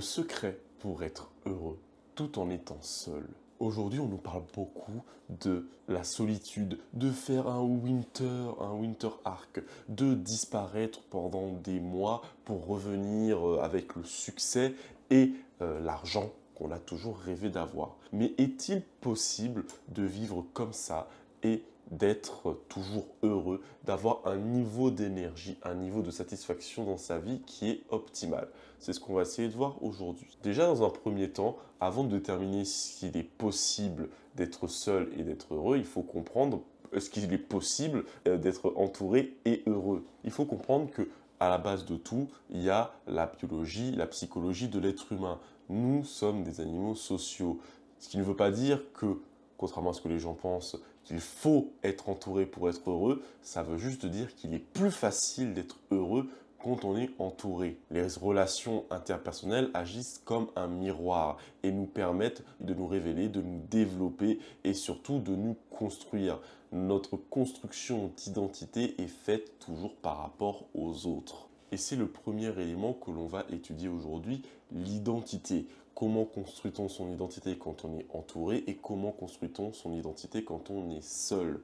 secret pour être heureux tout en étant seul. Aujourd'hui, on nous parle beaucoup de la solitude, de faire un winter, un winter arc, de disparaître pendant des mois pour revenir euh, avec le succès et euh, l'argent qu'on a toujours rêvé d'avoir. Mais est-il possible de vivre comme ça et d'être toujours heureux, d'avoir un niveau d'énergie, un niveau de satisfaction dans sa vie qui est optimal. C'est ce qu'on va essayer de voir aujourd'hui. Déjà dans un premier temps, avant de déterminer s'il est possible d'être seul et d'être heureux, il faut comprendre euh, ce qu'il est possible euh, d'être entouré et heureux. Il faut comprendre que à la base de tout, il y a la biologie, la psychologie de l'être humain. Nous sommes des animaux sociaux. Ce qui ne veut pas dire que, contrairement à ce que les gens pensent, il faut être entouré pour être heureux, ça veut juste dire qu'il est plus facile d'être heureux quand on est entouré. Les relations interpersonnelles agissent comme un miroir et nous permettent de nous révéler, de nous développer et surtout de nous construire. Notre construction d'identité est faite toujours par rapport aux autres. Et c'est le premier élément que l'on va étudier aujourd'hui, l'identité comment construit-on son identité quand on est entouré et comment construit-on son identité quand on est seul.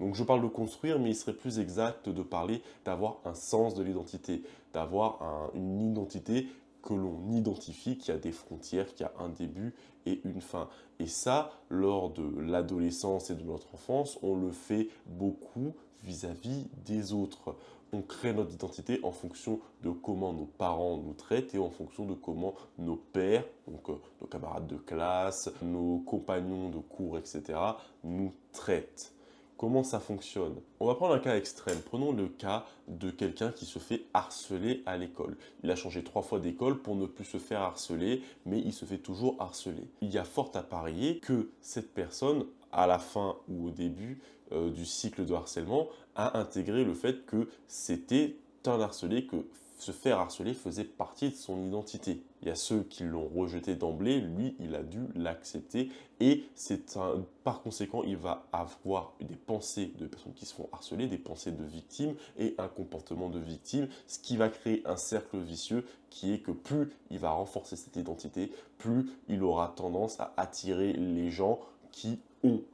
Donc je parle de construire, mais il serait plus exact de parler d'avoir un sens de l'identité, d'avoir une identité que l'on identifie, qui a des frontières, qui a un début et une fin. Et ça, lors de l'adolescence et de notre enfance, on le fait beaucoup vis à -vis des autres on crée notre identité en fonction de comment nos parents nous traitent et en fonction de comment nos pères, donc euh, nos camarades de classe, nos compagnons de cours, etc., nous traitent. Comment ça fonctionne On va prendre un cas extrême. Prenons le cas de quelqu'un qui se fait harceler à l'école. Il a changé trois fois d'école pour ne plus se faire harceler, mais il se fait toujours harceler. Il y a fort à parier que cette personne à la fin ou au début euh, du cycle de harcèlement a intégré le fait que c'était un harcelé, que se faire harceler faisait partie de son identité. Il y a ceux qui l'ont rejeté d'emblée, lui il a dû l'accepter et c'est un, par conséquent il va avoir des pensées de personnes qui se font harceler, des pensées de victimes et un comportement de victime, ce qui va créer un cercle vicieux qui est que plus il va renforcer cette identité, plus il aura tendance à attirer les gens qui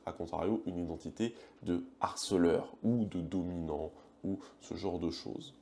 a à contrario, une identité de harceleur ou de dominant ou ce genre de choses.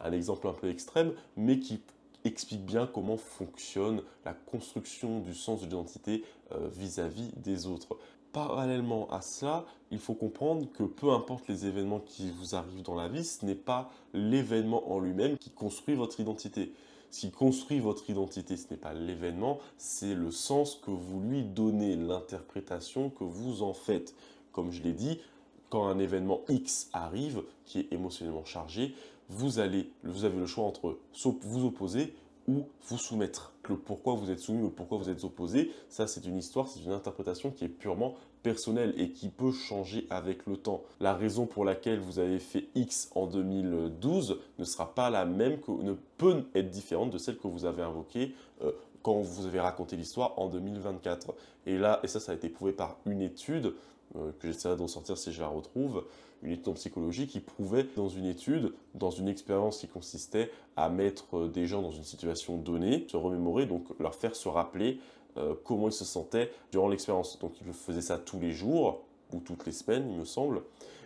Un exemple un peu extrême, mais qui explique bien comment fonctionne la construction du sens de l'identité euh, vis-à-vis -vis des autres. Parallèlement à cela, il faut comprendre que peu importe les événements qui vous arrivent dans la vie, ce n'est pas l'événement en lui-même qui construit votre identité. Ce qui construit votre identité, ce n'est pas l'événement, c'est le sens que vous lui donnez, l'interprétation que vous en faites. Comme je l'ai dit, quand un événement X arrive, qui est émotionnellement chargé, vous, allez, vous avez le choix entre vous opposer ou vous soumettre le pourquoi vous êtes soumis ou pourquoi vous êtes opposé, ça c'est une histoire, c'est une interprétation qui est purement personnelle et qui peut changer avec le temps. La raison pour laquelle vous avez fait X en 2012 ne sera pas la même, que, ne peut être différente de celle que vous avez invoquée euh, quand vous avez raconté l'histoire en 2024. Et là, et ça, ça a été prouvé par une étude euh, que j'essaierai d'en sortir si je la retrouve, une étude en psychologie qui prouvait dans une étude, dans une expérience qui consistait à mettre euh, des gens dans une situation donnée, se remémorer, donc leur faire se rappeler euh, comment ils se sentaient durant l'expérience. Donc ils faisaient ça tous les jours ou toutes les semaines, il me semble.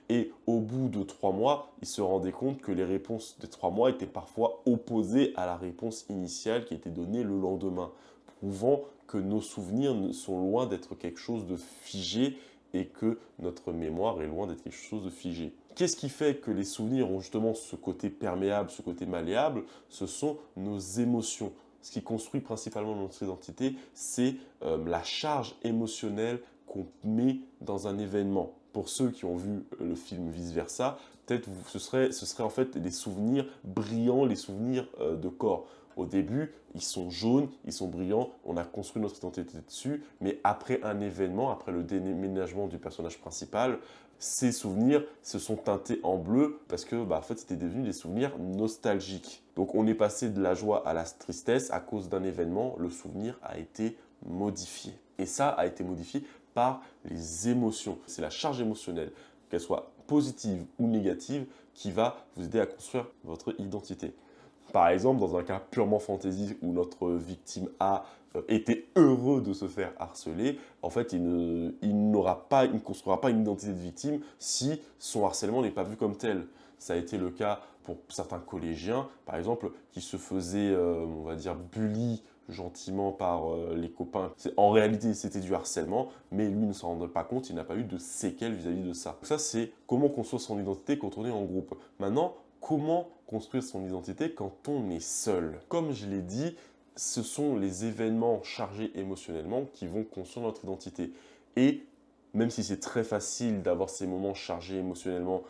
Et au bout de trois mois, ils se rendaient compte que les réponses des trois mois étaient parfois opposées à la réponse initiale qui était donnée le lendemain, prouvant que nos souvenirs sont loin d'être quelque chose de figé et que notre mémoire est loin d'être quelque chose de figé. Qu'est-ce qui fait que les souvenirs ont justement ce côté perméable, ce côté malléable Ce sont nos émotions. Ce qui construit principalement notre identité, c'est euh, la charge émotionnelle qu'on met dans un événement. Pour ceux qui ont vu euh, le film vice-versa, peut-être ce serait, ce serait en fait des souvenirs brillants, les souvenirs euh, de corps. Au début, ils sont jaunes, ils sont brillants, on a construit notre identité dessus, mais après un événement, après le déménagement du personnage principal, ces souvenirs se sont teintés en bleu parce que bah, en fait c'était devenu des souvenirs nostalgiques. Donc on est passé de la joie à la tristesse à cause d'un événement, le souvenir a été modifié. Et ça a été modifié par les émotions. C'est la charge émotionnelle, qu'elle soit positive ou négative, qui va vous aider à construire votre identité par exemple, dans un cas purement fantasy où notre victime A euh, été heureux de se faire harceler, en fait, il ne, n'aura pas, il ne construira pas une identité de victime si son harcèlement n'est pas vu comme tel. Ça a été le cas pour certains collégiens, par exemple, qui se faisaient, euh, on va dire, bully gentiment par euh, les copains. en réalité, c'était du harcèlement, mais lui ne s'en rend pas compte, il n'a pas eu de séquelles vis-à-vis de ça. ça, c'est comment construit son identité quand on est en groupe. Maintenant, comment construire son identité quand on est seul. Comme je l'ai dit, ce sont les événements chargés émotionnellement qui vont construire notre identité. Et même si c'est très facile d'avoir ces moments chargés émotionnellement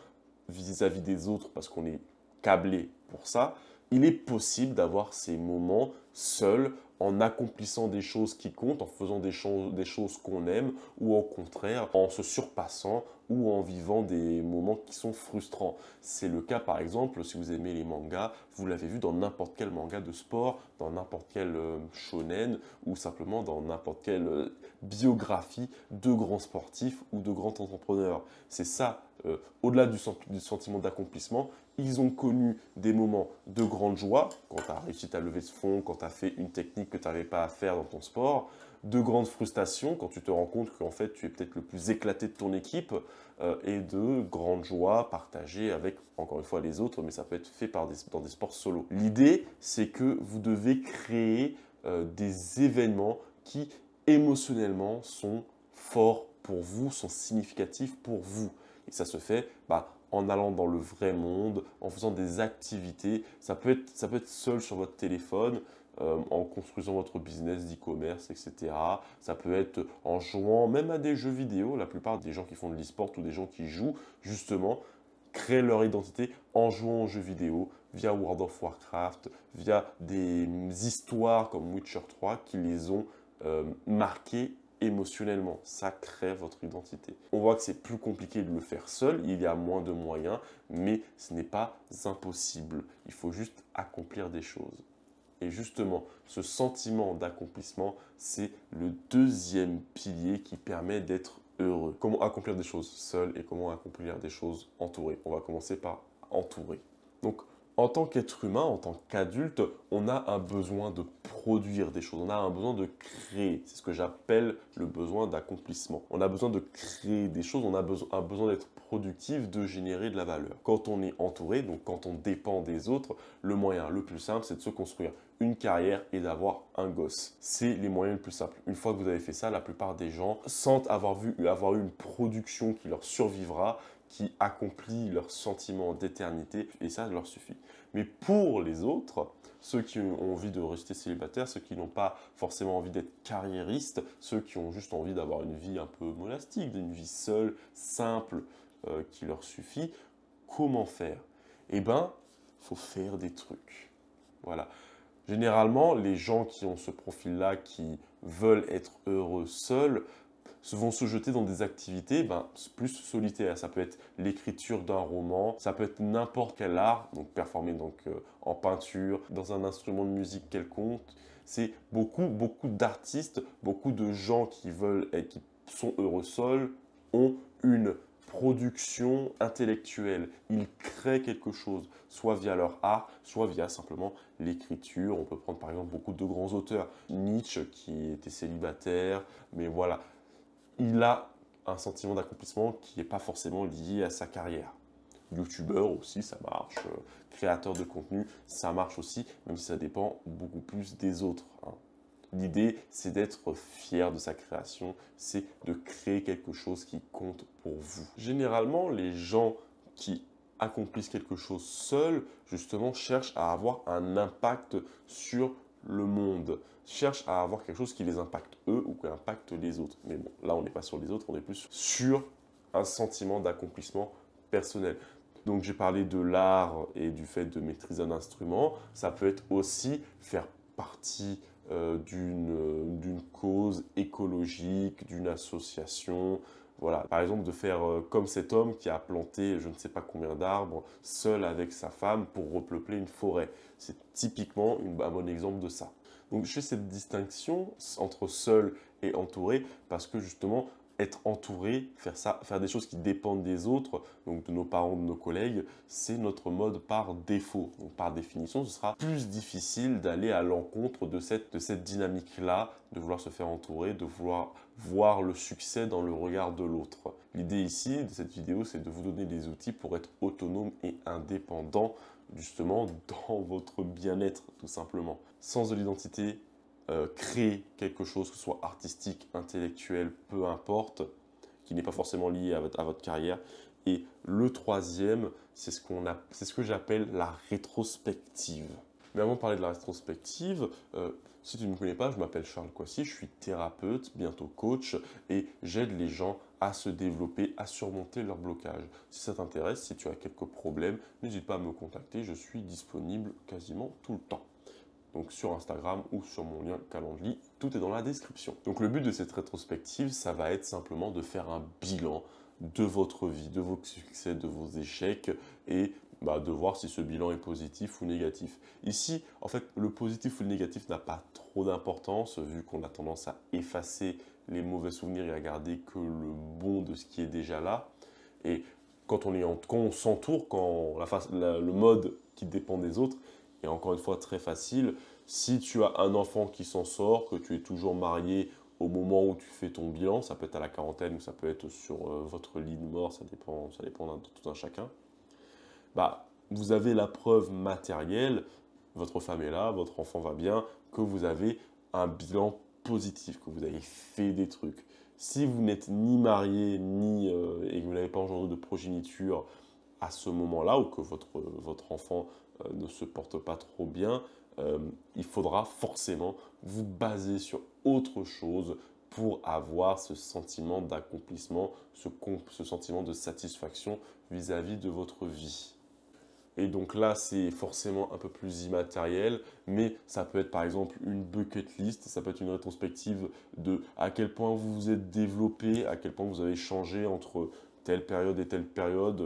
vis-à-vis des autres parce qu'on est câblé pour ça, il est possible d'avoir ces moments seuls en accomplissant des choses qui comptent, en faisant des, choses, qu'on aime, ou au contraire en se surpassant ou en vivant des moments qui sont frustrants. C'est le cas par exemple si vous aimez les mangas, vous l'avez vu dans n'importe quel manga de sport, dans n'importe quel euh, shonen, ou simplement dans n'importe quelle euh, biographie de grands sportifs ou de grands entrepreneurs. C'est ça euh, au-delà du, sentiment d'accomplissement, ils ont connu des moments de grande joie, quand tu as réussi à lever ce fond, quand tu as fait une technique que tu n'avais pas à faire dans ton sport, de grandes frustrations quand tu te rends compte qu'en fait tu es peut-être le plus éclaté de ton équipe, euh, et de grande joie partagée avec, encore une fois, les autres, mais ça peut être fait dans des sports solo. L'idée, c'est que vous devez créer euh, des événements qui émotionnellement sont forts pour vous, sont significatifs pour vous. Et ça se fait bah, en allant dans le vrai monde, en faisant des activités. Ça peut être, seul sur votre téléphone, euh, en construisant votre business d'e-commerce, etc. Ça peut être en jouant même à des jeux vidéo. La plupart des gens qui font de l'e-sport ou des gens qui jouent, justement, créent leur identité en jouant aux jeux vidéo via World of Warcraft, via des histoires comme Witcher 3 qui les ont euh, marqués émotionnellement. Ça crée votre identité. On voit que c'est plus compliqué de le faire seul, il y a moins de moyens, mais ce n'est pas impossible. Il faut juste accomplir des choses. Et justement, ce sentiment d'accomplissement, c'est le deuxième pilier qui permet d'être heureux. Comment accomplir des choses seul et comment accomplir des choses entourées On va commencer par entourer. Donc, en tant qu'être humain, en tant qu'adulte, on a un besoin de produire des choses, on a un besoin de créer. C'est ce que j'appelle le besoin d'accomplissement. On a besoin de créer des choses, on a besoin, besoin d'être productif, de générer de la valeur. Quand on est entouré, donc quand on dépend des autres, le moyen le plus simple, c'est de se construire une carrière et d'avoir un gosse. C'est les moyens le plus simples. Une fois que vous avez fait ça, la plupart des gens sentent avoir vu avoir eu une production qui leur survivra, qui accomplit leur sentiment d'éternité, et ça leur suffit. Mais pour les autres, ceux qui ont envie de rester célibataires, ceux qui n'ont pas forcément envie d'être carriéristes, ceux qui ont juste envie d'avoir une vie un peu monastique, d'une vie seule, simple, euh, qui leur suffit, comment faire Eh ben, faut faire des trucs. Voilà. Généralement, les gens qui ont ce profil-là, qui veulent être heureux seuls, vont se jeter dans des activités ben, plus solitaires. Ça peut être l'écriture d'un roman, ça peut être n'importe quel art, donc performer donc, euh, en peinture, dans un instrument de musique quelconque. C'est beaucoup, beaucoup d'artistes, beaucoup de gens qui veulent et qui sont heureux seuls ont une production intellectuelle. Ils créent quelque chose, soit via leur art, soit via simplement l'écriture. On peut prendre par exemple beaucoup de grands auteurs. Nietzsche qui était célibataire, mais voilà, il a un sentiment d'accomplissement qui n'est pas forcément lié à sa carrière. Youtubeur aussi, ça marche. Euh, créateur de contenu, ça marche aussi, même si ça dépend beaucoup plus des autres. Hein. L'idée, c'est d'être fier de sa création, c'est de créer quelque chose qui compte pour vous. Généralement, les gens qui accomplissent quelque chose seuls, justement, cherchent à avoir un impact sur le monde cherche à avoir quelque chose qui les impacte eux ou qui impacte les autres. Mais bon, là, on n'est pas sur les autres, on est plus sur un sentiment d'accomplissement personnel. Donc j'ai parlé de l'art et du fait de maîtriser un instrument. Ça peut être aussi faire partie euh, euh, d'une cause écologique, d'une association, voilà, par exemple, de faire euh, comme cet homme qui a planté je ne sais pas combien d'arbres seul avec sa femme pour repeupler une forêt. C'est typiquement un bon exemple de ça. Donc je fais cette distinction entre seul et entouré parce que justement être entouré, faire, ça, faire des choses qui dépendent des autres, donc de nos parents, de nos collègues, c'est notre mode par défaut. Donc par définition, ce sera plus difficile d'aller à l'encontre de cette, de cette dynamique-là, de vouloir se faire entourer, de vouloir voir le succès dans le regard de l'autre. L'idée ici de cette vidéo, c'est de vous donner des outils pour être autonome et indépendant justement dans votre bien-être tout simplement. Sens de l'identité, euh, créer quelque chose, que ce soit artistique, intellectuel, peu importe, qui n'est pas forcément lié à votre, carrière. Et le troisième, c'est ce, que j'appelle la rétrospective. Mais avant de parler de la rétrospective, euh, si tu ne me connais pas, je m'appelle Charles Coissy, je suis thérapeute, bientôt coach, et j'aide les gens à se développer, à surmonter leurs blocages. Si ça t'intéresse, si tu as quelques problèmes, n'hésite pas à me contacter, je suis disponible quasiment tout le temps donc sur Instagram ou sur mon lien Calendly, tout est dans la description. Donc le but de cette rétrospective, ça va être simplement de faire un bilan de votre vie, de vos succès, de vos échecs et bah, de voir si ce bilan est positif ou négatif. Ici, en fait, le positif ou le négatif n'a pas trop d'importance vu qu'on a tendance à effacer les mauvais souvenirs et à garder que le bon de ce qui est déjà là. Et quand on s'entoure, quand, on quand le mode qui dépend des autres, et encore une fois, très facile. Si tu as un enfant qui s'en sort, que tu es toujours marié au moment où tu fais ton bilan, ça peut être à la quarantaine ou ça peut être sur euh, votre lit de mort, ça dépend, ça dépend de tout un chacun. Bah, vous avez la preuve matérielle, votre femme est là, votre enfant va bien, que vous avez un bilan positif, que vous avez fait des trucs. Si vous n'êtes ni marié, ni euh, et que vous n'avez pas engendré de progéniture à ce moment-là, ou que votre, votre enfant euh, ne se porte pas trop bien, euh, il faudra forcément vous baser sur autre chose pour avoir ce sentiment d'accomplissement, ce, sentiment de satisfaction vis-à-vis -vis de votre vie. Et donc là, c'est forcément un peu plus immatériel, mais ça peut être par exemple une bucket list, ça peut être une rétrospective de à quel point vous vous êtes développé, à quel point vous avez changé entre telle période et telle période,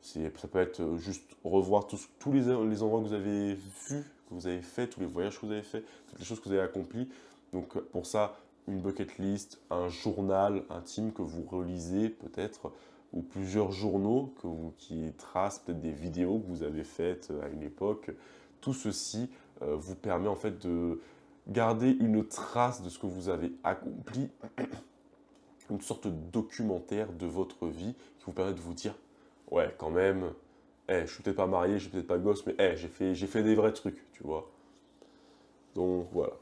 ça peut être euh, juste revoir tous, les, endroits que vous avez vus, que vous avez fait, tous les voyages que vous avez fait, toutes les choses que vous avez accomplies. Donc euh, pour ça, une bucket list, un journal intime que vous relisez peut-être, ou plusieurs journaux qui tracent peut-être des vidéos que vous avez faites euh, à une époque. Tout ceci vous permet en fait de garder une trace de ce que vous avez accompli, une sorte de documentaire de votre vie qui vous permet de vous dire ouais, quand même, je eh, je suis peut-être pas marié, je suis peut-être pas gosse, mais eh, j'ai fait, fait des vrais trucs, tu vois. Donc voilà.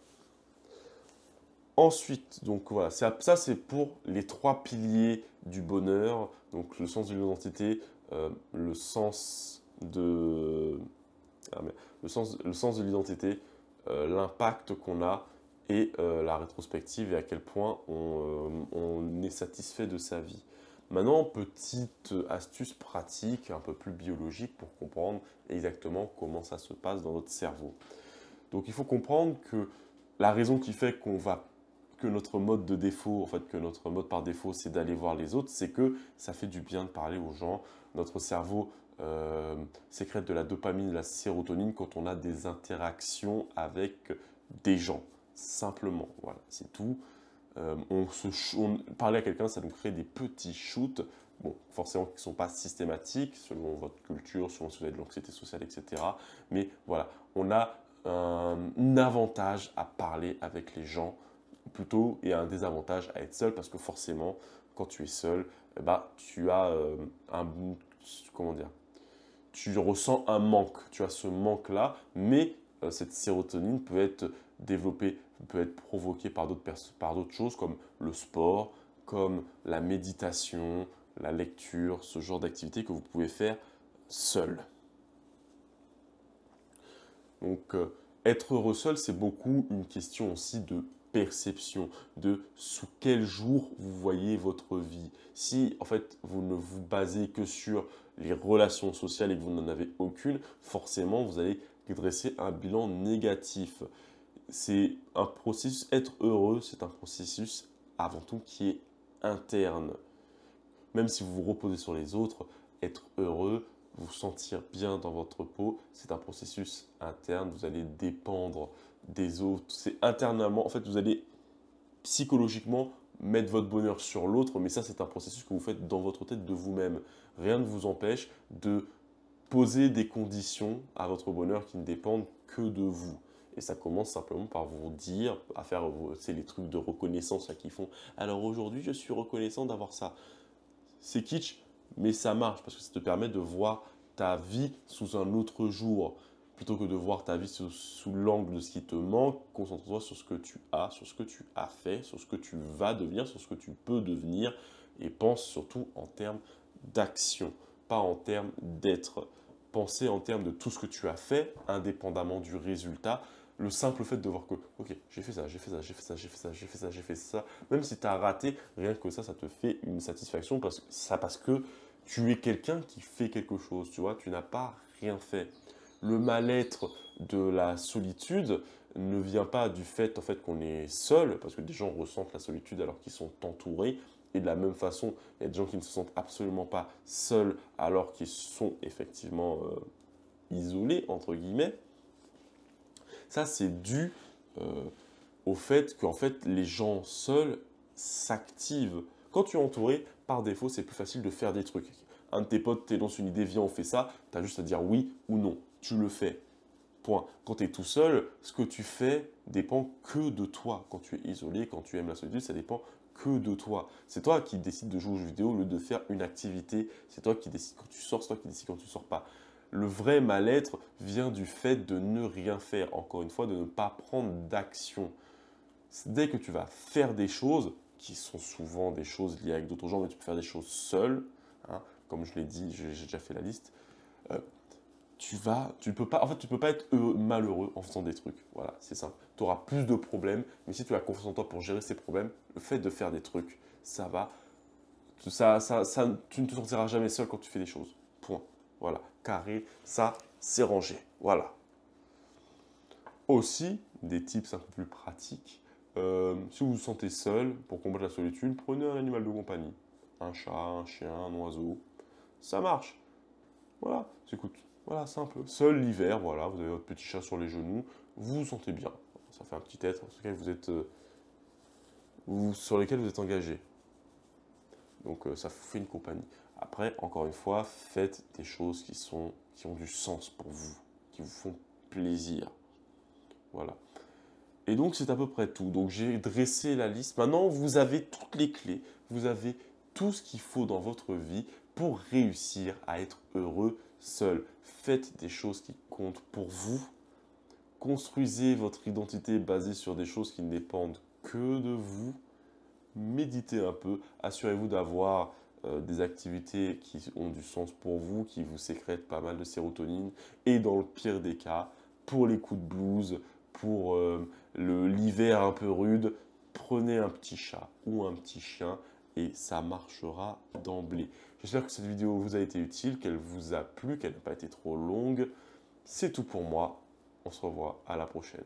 Ensuite, donc voilà, ça c'est pour les trois piliers du bonheur, donc le sens de l'identité, euh, le sens de ah, le sens, de l'identité, euh, l'impact qu'on a et euh, la rétrospective et à quel point on est satisfait de sa vie. Maintenant, petite astuce pratique, un peu plus biologique pour comprendre exactement comment ça se passe dans notre cerveau. Donc il faut comprendre que la raison qui fait qu'on que notre mode de défaut, en fait, que notre mode par défaut, c'est d'aller voir les autres, c'est que ça fait du bien de parler aux gens. Notre cerveau euh, sécrète de la dopamine, de la sérotonine quand on a des interactions avec des gens. Simplement, voilà, c'est tout. Euh, on, se parler à quelqu'un, ça nous crée des petits shoots, bon, forcément qui ne sont pas systématiques, selon votre culture, selon le vous avez de l'anxiété sociale, etc. Mais voilà, on a un, avantage à parler avec les gens plutôt et un désavantage à être seul parce que forcément, quand tu es seul, eh ben, tu as euh, un comment dire, tu ressens un manque, tu as ce manque là, mais euh, cette sérotonine peut être développé peut être provoqué par d'autres choses comme le sport, comme la méditation, la lecture, ce genre d'activité que vous pouvez faire seul. Donc euh, être heureux seul, c'est beaucoup une question aussi de perception, de sous quel jour vous voyez votre vie. Si en fait vous ne vous basez que sur les relations sociales et que vous n'en avez aucune, forcément vous allez dresser un bilan négatif c'est un processus, être heureux, c'est un processus avant tout qui est interne. Même si vous vous reposez sur les autres, être heureux, vous sentir bien dans votre peau, c'est un processus interne, vous allez dépendre des autres, c'est internement, en fait vous allez psychologiquement mettre votre bonheur sur l'autre, mais ça c'est un processus que vous faites dans votre tête de vous-même. Rien ne vous empêche de poser des conditions à votre bonheur qui ne dépendent que de vous. Et ça commence simplement par vous dire, à faire, c'est les trucs de reconnaissance là qui font. Alors aujourd'hui, je suis reconnaissant d'avoir ça. C'est kitsch, mais ça marche parce que ça te permet de voir ta vie sous un autre jour. Plutôt que de voir ta vie sous, sous l'angle de ce qui te manque, concentre-toi sur ce que tu as, sur ce que tu as fait, sur ce que tu vas devenir, sur ce que tu peux devenir, et pense surtout en termes d'action, pas en termes d'être penser en termes de tout ce que tu as fait, indépendamment du résultat. Le simple fait de voir que, ok, j'ai fait ça, j'ai fait ça, j'ai fait ça, j'ai fait ça, j'ai fait ça, j'ai fait ça, même si tu as raté, rien que ça, ça te fait une satisfaction parce, que ça, parce que tu es quelqu'un qui fait quelque chose, tu vois, tu n'as pas rien fait. Le mal-être de la solitude ne vient pas du fait, en fait qu'on est seul, parce que des gens ressentent la solitude alors qu'ils sont entourés, et de la même façon, il y a des gens qui ne se sentent absolument pas seuls alors qu'ils sont effectivement euh, isolés, entre guillemets. Ça, c'est dû euh, au fait qu'en fait, les gens seuls s'activent. Quand tu es entouré, par défaut, c'est plus facile de faire des trucs. Un de tes potes te dans une idée, viens, on fait ça. Tu as juste à dire oui ou non. Tu le fais. Point. Quand tu es tout seul, ce que tu fais dépend que de toi. Quand tu es isolé, quand tu aimes la solitude, ça dépend que de toi. C'est toi qui décide de jouer aux jeux vidéo au de faire une activité. C'est toi qui décide quand tu sors, c'est toi qui décide quand tu sors pas. Le vrai mal-être vient du fait de ne rien faire, encore une fois, de ne pas prendre d'action. Dès que tu vas faire des choses, qui sont souvent des choses liées avec d'autres gens, mais tu peux faire des choses seul, hein, comme je l'ai dit, j'ai déjà fait la liste, euh, tu vas, tu peux pas, en fait, tu peux pas être malheureux en faisant des trucs. Voilà, c'est simple. Tu auras plus de problèmes, mais si tu as confiance en toi pour gérer ces problèmes, le fait de faire des trucs, ça va, ça, ça, tu ne te sentiras jamais seul quand tu fais des choses. Point. Voilà, carré, ça, c'est rangé. Voilà. Aussi, des tips un peu plus pratiques. Euh, si vous vous sentez seul pour combattre la solitude, prenez un animal de compagnie. Un chat, un chien, un oiseau. Ça marche. Voilà, cool. Voilà, simple. Seul l'hiver, voilà, vous avez votre petit chat sur les genoux, vous vous sentez bien. Ça fait un petit être, en vous êtes, euh, sur lequel vous êtes engagé. Donc euh, ça vous fait une compagnie. Après, encore une fois, faites des choses qui, sont, qui ont du sens pour vous, qui vous font plaisir. Voilà. Et donc c'est à peu près tout. Donc j'ai dressé la liste. Maintenant, vous avez toutes les clés. Vous avez tout ce qu'il faut dans votre vie pour réussir à être heureux seul. Faites des choses qui comptent pour vous. Construisez votre identité basée sur des choses qui ne dépendent que de vous. Méditez un peu. Assurez-vous d'avoir euh, des activités qui ont du sens pour vous, qui vous sécrètent pas mal de sérotonine. Et dans le pire des cas, pour les coups de blues, pour euh, l'hiver un peu rude, prenez un petit chat ou un petit chien et ça marchera d'emblée. J'espère que cette vidéo vous a été utile, qu'elle vous a plu, qu'elle n'a pas été trop longue. C'est tout pour moi. On se revoit à la prochaine.